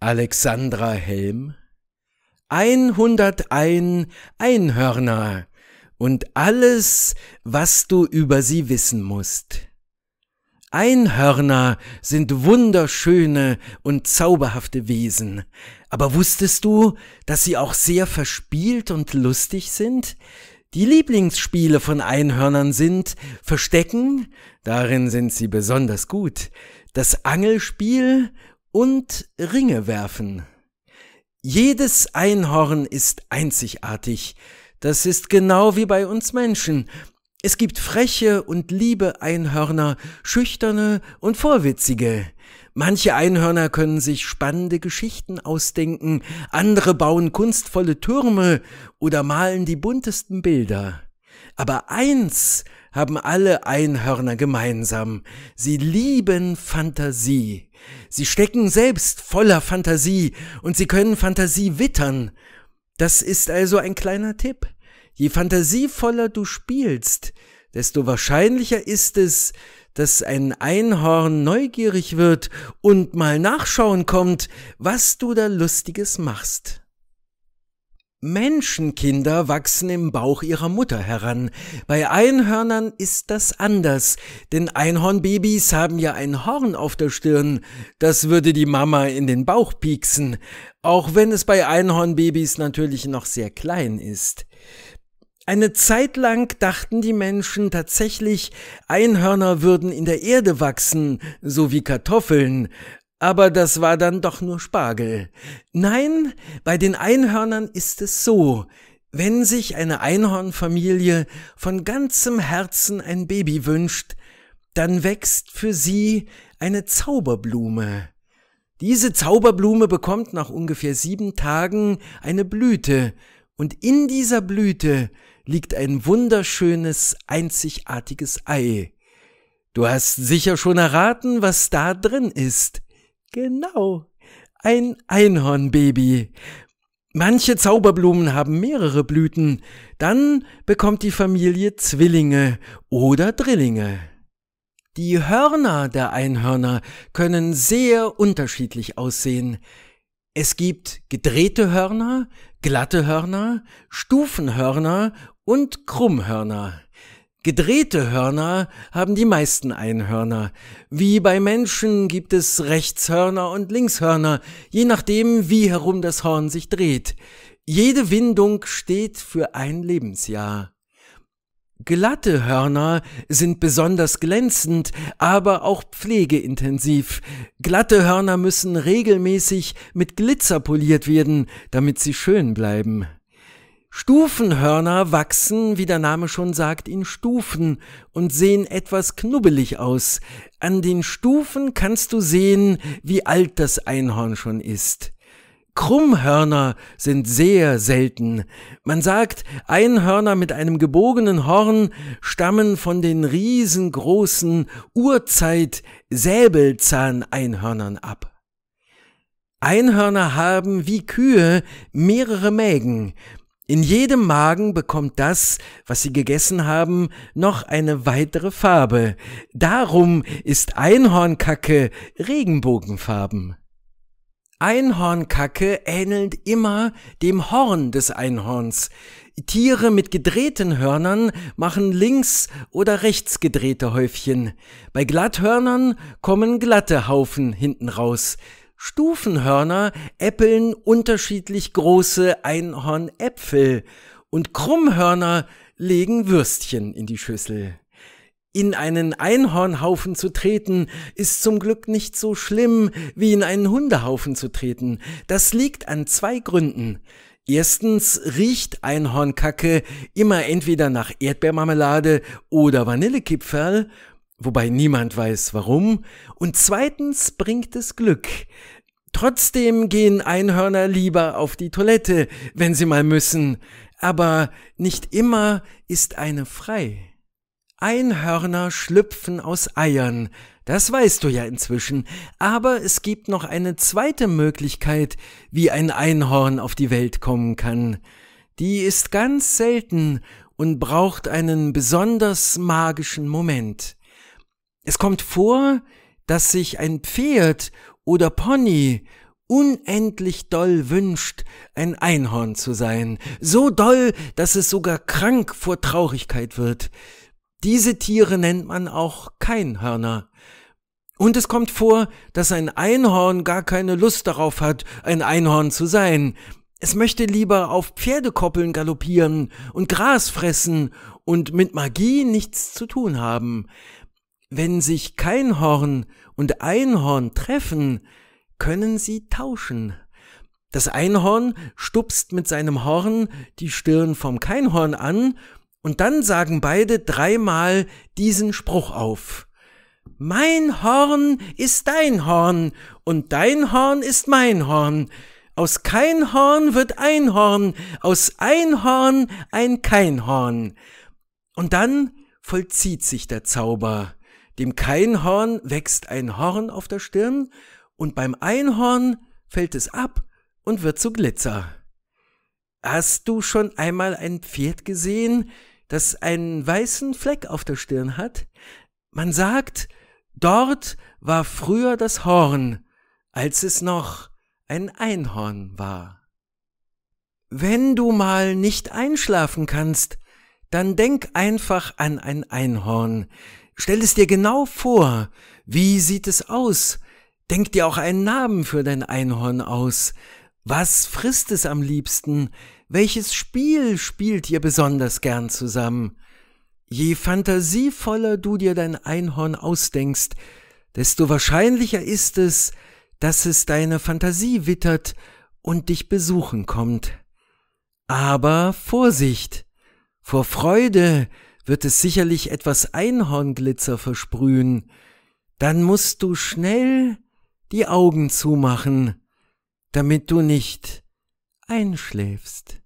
Alexandra Helm 101 Einhörner und alles, was du über sie wissen musst. Einhörner sind wunderschöne und zauberhafte Wesen. Aber wusstest du, dass sie auch sehr verspielt und lustig sind? Die Lieblingsspiele von Einhörnern sind Verstecken, darin sind sie besonders gut, das Angelspiel und Ringe werfen. Jedes Einhorn ist einzigartig. Das ist genau wie bei uns Menschen. Es gibt freche und liebe Einhörner, schüchterne und vorwitzige. Manche Einhörner können sich spannende Geschichten ausdenken, andere bauen kunstvolle Türme oder malen die buntesten Bilder. Aber eins haben alle Einhörner gemeinsam. Sie lieben Fantasie. Sie stecken selbst voller Fantasie und sie können Fantasie wittern. Das ist also ein kleiner Tipp. Je fantasievoller du spielst, desto wahrscheinlicher ist es, dass ein Einhorn neugierig wird und mal nachschauen kommt, was du da lustiges machst. Menschenkinder wachsen im Bauch ihrer Mutter heran. Bei Einhörnern ist das anders, denn Einhornbabys haben ja ein Horn auf der Stirn. Das würde die Mama in den Bauch pieksen, auch wenn es bei Einhornbabys natürlich noch sehr klein ist. Eine Zeit lang dachten die Menschen tatsächlich, Einhörner würden in der Erde wachsen, so wie Kartoffeln, aber das war dann doch nur Spargel. Nein, bei den Einhörnern ist es so. Wenn sich eine Einhornfamilie von ganzem Herzen ein Baby wünscht, dann wächst für sie eine Zauberblume. Diese Zauberblume bekommt nach ungefähr sieben Tagen eine Blüte, und in dieser Blüte liegt ein wunderschönes, einzigartiges Ei. Du hast sicher schon erraten, was da drin ist. Genau, ein Einhornbaby. Manche Zauberblumen haben mehrere Blüten, dann bekommt die Familie Zwillinge oder Drillinge. Die Hörner der Einhörner können sehr unterschiedlich aussehen. Es gibt gedrehte Hörner, glatte Hörner, Stufenhörner und Krummhörner. Gedrehte Hörner haben die meisten Einhörner. Wie bei Menschen gibt es Rechtshörner und Linkshörner, je nachdem, wie herum das Horn sich dreht. Jede Windung steht für ein Lebensjahr. Glatte Hörner sind besonders glänzend, aber auch pflegeintensiv. Glatte Hörner müssen regelmäßig mit Glitzer poliert werden, damit sie schön bleiben. Stufenhörner wachsen, wie der Name schon sagt, in Stufen und sehen etwas knubbelig aus. An den Stufen kannst du sehen, wie alt das Einhorn schon ist. Krummhörner sind sehr selten. Man sagt, Einhörner mit einem gebogenen Horn stammen von den riesengroßen Urzeit-Säbelzahneinhörnern ab. Einhörner haben wie Kühe mehrere Mägen in jedem Magen bekommt das, was sie gegessen haben, noch eine weitere Farbe. Darum ist Einhornkacke Regenbogenfarben. Einhornkacke ähnelt immer dem Horn des Einhorns. Tiere mit gedrehten Hörnern machen links oder rechts gedrehte Häufchen. Bei Glatthörnern kommen glatte Haufen hinten raus. Stufenhörner äppeln unterschiedlich große Einhornäpfel und Krummhörner legen Würstchen in die Schüssel. In einen Einhornhaufen zu treten, ist zum Glück nicht so schlimm, wie in einen Hundehaufen zu treten. Das liegt an zwei Gründen. Erstens riecht Einhornkacke immer entweder nach Erdbeermarmelade oder Vanillekipferl wobei niemand weiß warum, und zweitens bringt es Glück. Trotzdem gehen Einhörner lieber auf die Toilette, wenn sie mal müssen, aber nicht immer ist eine frei. Einhörner schlüpfen aus Eiern, das weißt du ja inzwischen, aber es gibt noch eine zweite Möglichkeit, wie ein Einhorn auf die Welt kommen kann. Die ist ganz selten und braucht einen besonders magischen Moment. Es kommt vor, dass sich ein Pferd oder Pony unendlich doll wünscht, ein Einhorn zu sein, so doll, dass es sogar krank vor Traurigkeit wird. Diese Tiere nennt man auch Keinhörner. Und es kommt vor, dass ein Einhorn gar keine Lust darauf hat, ein Einhorn zu sein. Es möchte lieber auf Pferdekoppeln galoppieren und Gras fressen und mit Magie nichts zu tun haben. Wenn sich kein Horn und Einhorn treffen, können sie tauschen. Das Einhorn stupst mit seinem Horn die Stirn vom Keinhorn an, und dann sagen beide dreimal diesen Spruch auf. Mein Horn ist dein Horn, und dein Horn ist mein Horn. Aus kein Horn wird ein Horn, aus ein Horn ein Keinhorn. Und dann vollzieht sich der Zauber. Dem Keinhorn wächst ein Horn auf der Stirn, und beim Einhorn fällt es ab und wird zu Glitzer. Hast du schon einmal ein Pferd gesehen, das einen weißen Fleck auf der Stirn hat? Man sagt, dort war früher das Horn, als es noch ein Einhorn war. Wenn du mal nicht einschlafen kannst, dann denk einfach an ein Einhorn, Stell es dir genau vor. Wie sieht es aus? Denk dir auch einen Namen für dein Einhorn aus. Was frisst es am liebsten? Welches Spiel spielt ihr besonders gern zusammen? Je fantasievoller du dir dein Einhorn ausdenkst, desto wahrscheinlicher ist es, dass es deine Fantasie wittert und dich besuchen kommt. Aber Vorsicht! Vor Freude wird es sicherlich etwas Einhornglitzer versprühen. Dann musst du schnell die Augen zumachen, damit du nicht einschläfst.